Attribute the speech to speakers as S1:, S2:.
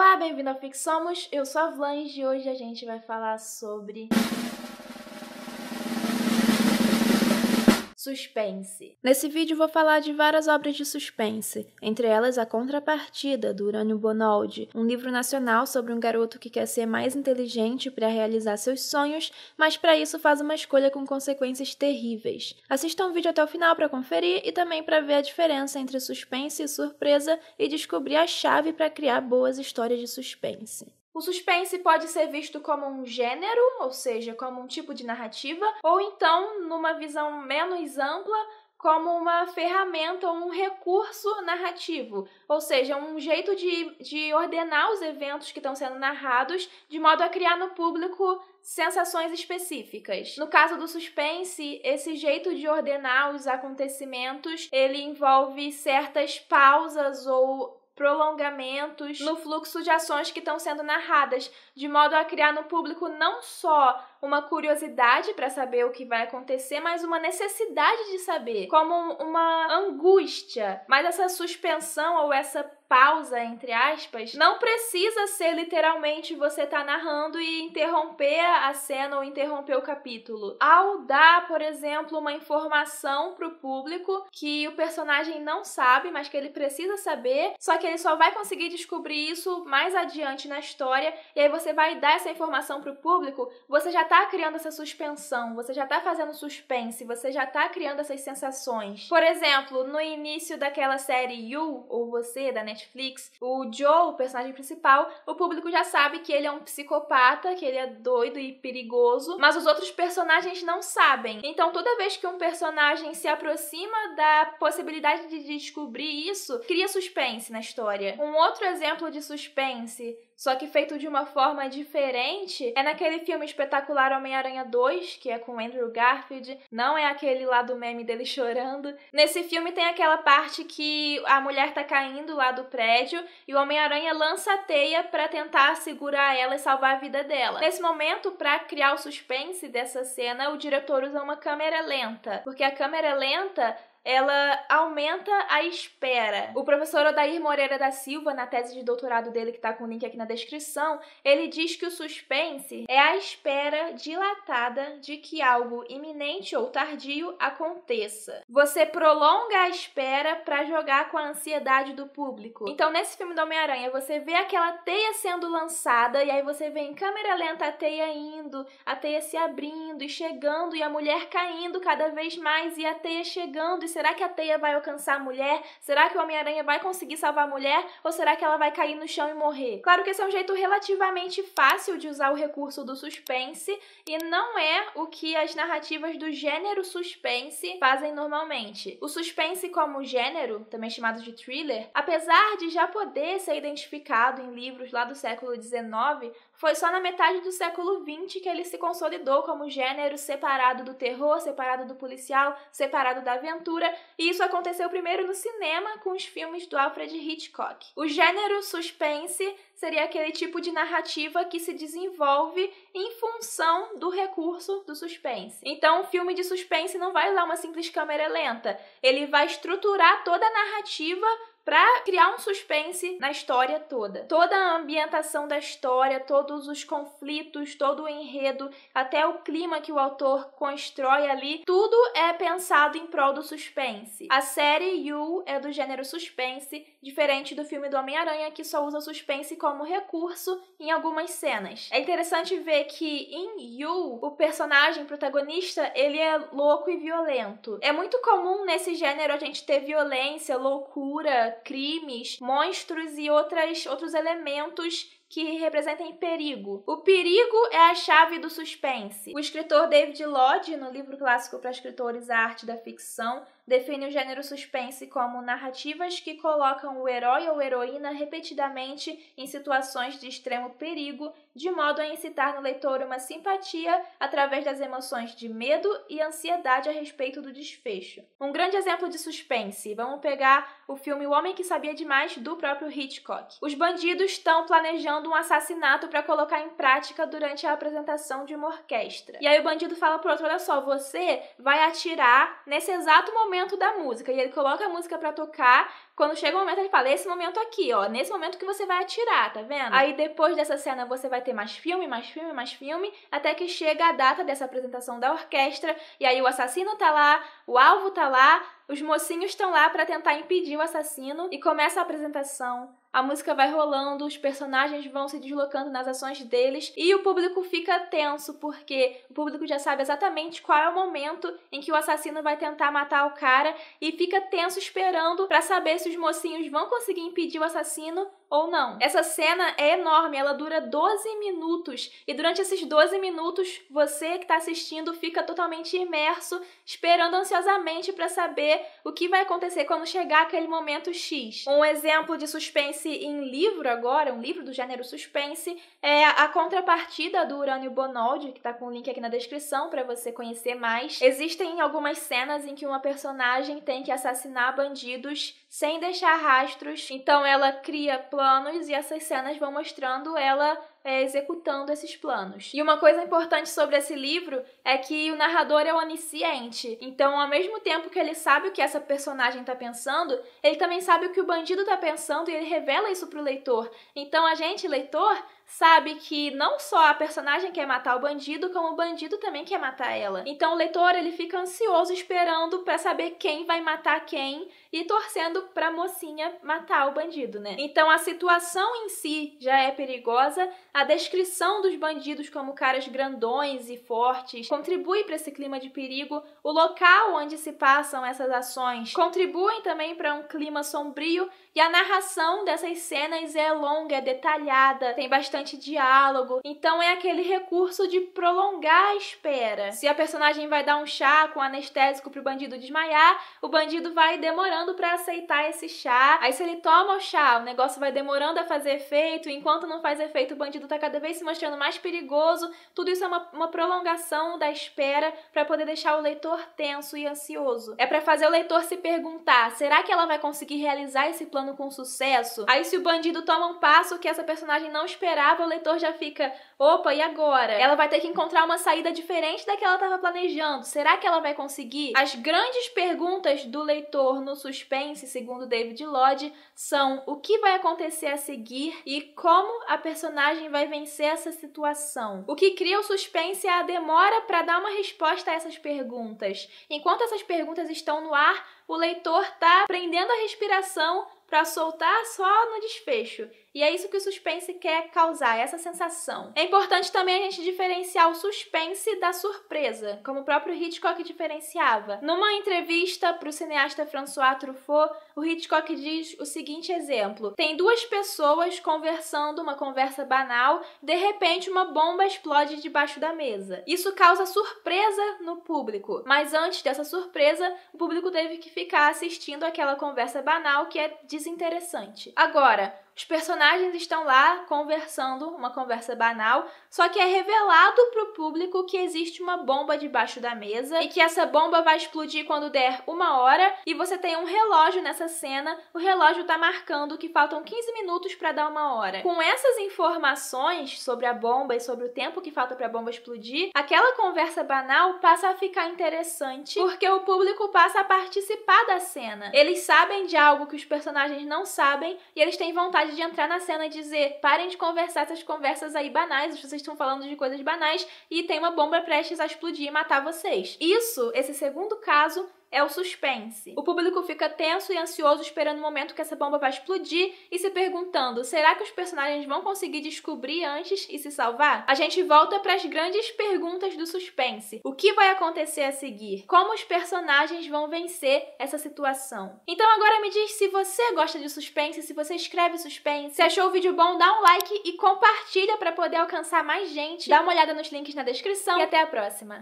S1: Olá, bem-vindo ao Somos. Eu sou a Vlange e hoje a gente vai falar sobre Suspense. Nesse vídeo vou falar de várias obras de suspense, entre elas A Contrapartida, do Urânio Bonaldi, um livro nacional sobre um garoto que quer ser mais inteligente para realizar seus sonhos, mas para isso faz uma escolha com consequências terríveis. Assista o vídeo até o final para conferir e também para ver a diferença entre suspense e surpresa e descobrir a chave para criar boas histórias de suspense. O suspense pode ser visto como um gênero, ou seja, como um tipo de narrativa, ou então, numa visão menos ampla, como uma ferramenta ou um recurso narrativo, ou seja, um jeito de, de ordenar os eventos que estão sendo narrados de modo a criar no público sensações específicas. No caso do suspense, esse jeito de ordenar os acontecimentos, ele envolve certas pausas ou prolongamentos, no fluxo de ações que estão sendo narradas, de modo a criar no público não só uma curiosidade para saber o que vai acontecer, mas uma necessidade de saber, como uma angústia. Mas essa suspensão ou essa pausa, entre aspas, não precisa ser literalmente você tá narrando e interromper a cena ou interromper o capítulo. Ao dar, por exemplo, uma informação pro público que o personagem não sabe, mas que ele precisa saber, só que ele só vai conseguir descobrir isso mais adiante na história, e aí você vai dar essa informação pro público, você já tá criando essa suspensão, você já tá fazendo suspense, você já tá criando essas sensações. Por exemplo, no início daquela série You, ou Você, da Netflix, o Joe, o personagem principal, o público já sabe que ele é um psicopata, que ele é doido e perigoso, mas os outros personagens não sabem. Então, toda vez que um personagem se aproxima da possibilidade de descobrir isso, cria suspense na história. Um outro exemplo de suspense só que feito de uma forma diferente, é naquele filme espetacular Homem-Aranha 2, que é com Andrew Garfield, não é aquele lá do meme dele chorando. Nesse filme tem aquela parte que a mulher tá caindo lá do prédio e o Homem-Aranha lança a teia para tentar segurar ela e salvar a vida dela. Nesse momento, para criar o suspense dessa cena, o diretor usa uma câmera lenta, porque a câmera lenta ela aumenta a espera. O professor Odair Moreira da Silva, na tese de doutorado dele, que está com o link aqui na descrição, ele diz que o suspense é a espera dilatada de que algo iminente ou tardio aconteça. Você prolonga a espera para jogar com a ansiedade do público. Então, nesse filme do Homem-Aranha, você vê aquela teia sendo lançada e aí você vê em câmera lenta a teia indo, a teia se abrindo e chegando e a mulher caindo cada vez mais e a teia chegando e se Será que a teia vai alcançar a mulher? Será que o Homem-Aranha vai conseguir salvar a mulher? Ou será que ela vai cair no chão e morrer? Claro que esse é um jeito relativamente fácil de usar o recurso do suspense e não é o que as narrativas do gênero suspense fazem normalmente. O suspense como gênero, também chamado de thriller, apesar de já poder ser identificado em livros lá do século XIX, foi só na metade do século XX que ele se consolidou como gênero separado do terror, separado do policial, separado da aventura e isso aconteceu primeiro no cinema com os filmes do Alfred Hitchcock. O gênero suspense seria aquele tipo de narrativa que se desenvolve em função do recurso do suspense. Então, o filme de suspense não vai usar uma simples câmera lenta, ele vai estruturar toda a narrativa para criar um suspense na história toda. Toda a ambientação da história, todos os conflitos, todo o enredo, até o clima que o autor constrói ali, tudo é pensado em prol do suspense. A série You é do gênero suspense diferente do filme do Homem-Aranha, que só usa suspense como recurso em algumas cenas. É interessante ver que em You, o personagem protagonista, ele é louco e violento. É muito comum nesse gênero a gente ter violência, loucura, crimes, monstros e outras, outros elementos que representem perigo. O perigo é a chave do suspense. O escritor David Lodge, no livro clássico para escritores A Arte da Ficção, define o gênero suspense como narrativas que colocam o herói ou heroína repetidamente em situações de extremo perigo, de modo a incitar no leitor uma simpatia através das emoções de medo e ansiedade a respeito do desfecho. Um grande exemplo de suspense, vamos pegar o filme O Homem que Sabia Demais do próprio Hitchcock. Os bandidos estão planejando planejando um assassinato para colocar em prática durante a apresentação de uma orquestra. E aí o bandido fala pro outro: olha só, você vai atirar nesse exato momento da música. E ele coloca a música para tocar. Quando chega o momento, ele fala: esse momento aqui, ó, nesse momento que você vai atirar, tá vendo? Aí depois dessa cena você vai ter mais filme, mais filme, mais filme, até que chega a data dessa apresentação da orquestra. E aí o assassino tá lá, o alvo tá lá, os mocinhos estão lá para tentar impedir o assassino e começa a apresentação a música vai rolando, os personagens vão se deslocando nas ações deles e o público fica tenso porque o público já sabe exatamente qual é o momento em que o assassino vai tentar matar o cara e fica tenso esperando para saber se os mocinhos vão conseguir impedir o assassino ou não. Essa cena é enorme, ela dura 12 minutos e durante esses 12 minutos você que está assistindo fica totalmente imerso, esperando ansiosamente para saber o que vai acontecer quando chegar aquele momento X. Um exemplo de suspense em livro agora, um livro do gênero suspense, é a contrapartida do Urânio Bonaldi, que está com o link aqui na descrição para você conhecer mais. Existem algumas cenas em que uma personagem tem que assassinar bandidos sem deixar rastros. Então ela cria planos e essas cenas vão mostrando ela é, executando esses planos. E uma coisa importante sobre esse livro é que o narrador é onisciente. Então, ao mesmo tempo que ele sabe o que essa personagem está pensando, ele também sabe o que o bandido está pensando e ele revela isso para o leitor. Então, a gente, leitor, sabe que não só a personagem quer matar o bandido, como o bandido também quer matar ela. Então o leitor ele fica ansioso esperando para saber quem vai matar quem e torcendo pra mocinha matar o bandido, né? Então a situação em si já é perigosa, a descrição dos bandidos como caras grandões e fortes contribui para esse clima de perigo, o local onde se passam essas ações contribuem também para um clima sombrio e a narração dessas cenas é longa, é detalhada, tem bastante diálogo. Então é aquele recurso de prolongar a espera. Se a personagem vai dar um chá com anestésico pro bandido desmaiar, o bandido vai demorando para aceitar esse chá. Aí se ele toma o chá, o negócio vai demorando a fazer efeito, enquanto não faz efeito, o bandido tá cada vez se mostrando mais perigoso. Tudo isso é uma, uma prolongação da espera para poder deixar o leitor tenso e ansioso. É para fazer o leitor se perguntar: será que ela vai conseguir realizar esse plano com sucesso? Aí se o bandido toma um passo que essa personagem não esperava, trava, o leitor já fica, opa, e agora? Ela vai ter que encontrar uma saída diferente da que ela estava planejando. Será que ela vai conseguir? As grandes perguntas do leitor no suspense, segundo David Lodge, são o que vai acontecer a seguir e como a personagem vai vencer essa situação. O que cria o suspense é a demora para dar uma resposta a essas perguntas. Enquanto essas perguntas estão no ar, o leitor está prendendo a respiração para soltar só no desfecho. E é isso que o suspense quer causar, essa sensação. É importante também a gente diferenciar o suspense da surpresa, como o próprio Hitchcock diferenciava. Numa entrevista para o cineasta François Truffaut, o Hitchcock diz o seguinte exemplo: tem duas pessoas conversando uma conversa banal, de repente uma bomba explode debaixo da mesa. Isso causa surpresa no público, mas antes dessa surpresa, o público teve que ficar assistindo aquela conversa banal que é desinteressante. Agora, os personagens estão lá conversando, uma conversa banal, só que é revelado para o público que existe uma bomba debaixo da mesa e que essa bomba vai explodir quando der uma hora e você tem um relógio nessa cena, o relógio está marcando que faltam 15 minutos para dar uma hora. Com essas informações sobre a bomba e sobre o tempo que falta para a bomba explodir, aquela conversa banal passa a ficar interessante porque o público passa a participar da cena. Eles sabem de algo que os personagens não sabem e eles têm vontade vontade de entrar na cena e dizer: parem de conversar essas conversas aí banais, vocês estão falando de coisas banais e tem uma bomba prestes a explodir e matar vocês. Isso, esse segundo caso, é o suspense. O público fica tenso e ansioso esperando o momento que essa bomba vai explodir e se perguntando: será que os personagens vão conseguir descobrir antes e se salvar? A gente volta para as grandes perguntas do suspense. O que vai acontecer a seguir? Como os personagens vão vencer essa situação? Então agora me diz se você gosta de suspense, se você escreve suspense. Se achou o vídeo bom, dá um like e compartilha para poder alcançar mais gente. Dá uma olhada nos links na descrição e até a próxima.